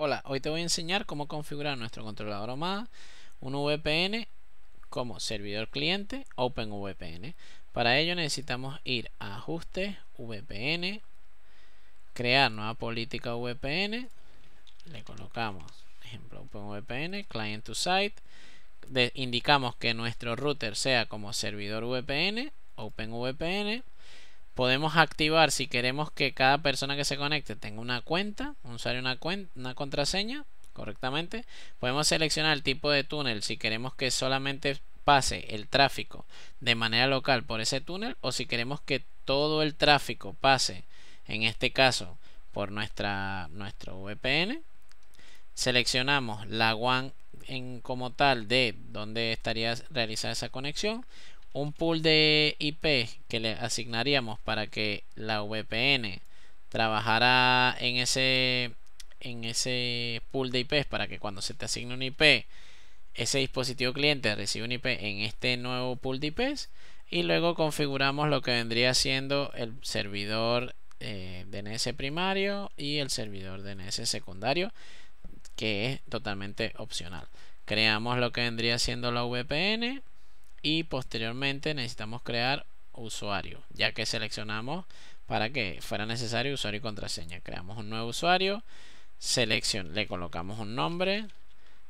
Hola, hoy te voy a enseñar cómo configurar nuestro controlador OMA, un VPN como servidor cliente OpenVPN. Para ello necesitamos ir a ajustes, VPN, crear nueva política VPN, le colocamos, ejemplo, OpenVPN, client to site, indicamos que nuestro router sea como servidor VPN, OpenVPN, podemos activar si queremos que cada persona que se conecte tenga una cuenta, un usuario, una, cuenta, una contraseña correctamente. Podemos seleccionar el tipo de túnel si queremos que solamente pase el tráfico de manera local por ese túnel o si queremos que todo el tráfico pase, en este caso, por nuestra, nuestro VPN. Seleccionamos la WAN en, como tal de donde estaría realizada esa conexión un pool de IP que le asignaríamos para que la VPN trabajara en ese en ese pool de IPs para que cuando se te asigne un IP ese dispositivo cliente reciba un IP en este nuevo pool de IPs y luego configuramos lo que vendría siendo el servidor eh, DNS primario y el servidor DNS secundario que es totalmente opcional creamos lo que vendría siendo la VPN y posteriormente necesitamos crear usuario ya que seleccionamos para que fuera necesario usuario y contraseña creamos un nuevo usuario selección le colocamos un nombre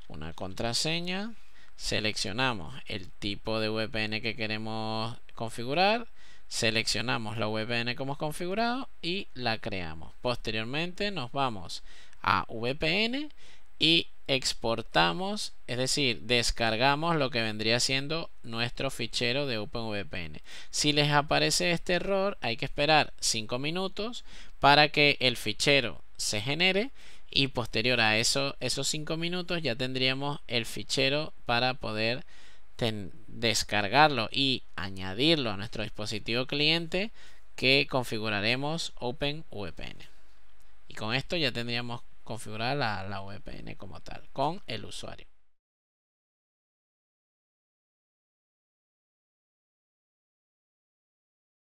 una contraseña seleccionamos el tipo de VPN que queremos configurar seleccionamos la VPN como hemos configurado y la creamos posteriormente nos vamos a VPN y exportamos, es decir, descargamos lo que vendría siendo nuestro fichero de OpenVPN. Si les aparece este error, hay que esperar 5 minutos para que el fichero se genere y posterior a eso, esos 5 minutos ya tendríamos el fichero para poder descargarlo y añadirlo a nuestro dispositivo cliente que configuraremos OpenVPN. Y con esto ya tendríamos configurar la, la VPN como tal con el usuario.